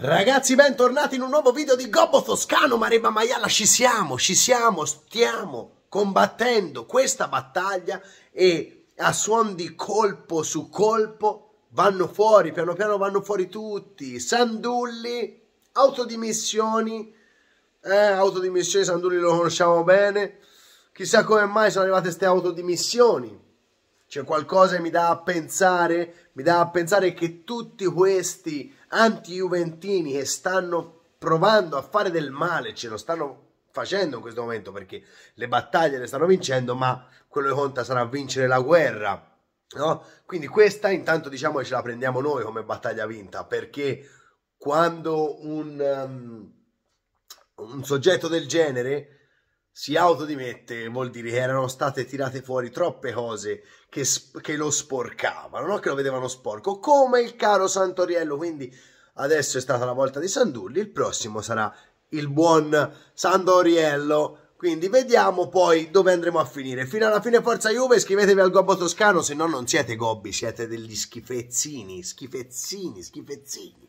Ragazzi, bentornati in un nuovo video di Gobbo Toscano, Mareba Maiala, ci siamo, ci siamo, stiamo combattendo questa battaglia e a suon di colpo su colpo vanno fuori, piano piano vanno fuori tutti, Sandulli, autodimissioni, eh, autodimissioni, Sandulli lo conosciamo bene, chissà come mai sono arrivate queste autodimissioni, c'è qualcosa che mi dà a pensare, mi dà a pensare che tutti questi anti-juventini che stanno provando a fare del male, ce lo stanno facendo in questo momento perché le battaglie le stanno vincendo, ma quello che conta sarà vincere la guerra. No? Quindi questa intanto diciamo che ce la prendiamo noi come battaglia vinta perché quando un, um, un soggetto del genere si autodimette vuol dire che erano state tirate fuori troppe cose che, che lo sporcavano, no? che lo vedevano sporco, come il caro Santoriello. Quindi adesso è stata la volta di Sandulli, il prossimo sarà il buon Sandoriello. Quindi vediamo poi dove andremo a finire. Fino alla fine Forza Juve, iscrivetevi al Gobbo Toscano, se no non siete gobbi, siete degli schifezzini, schifezzini, schifezzini.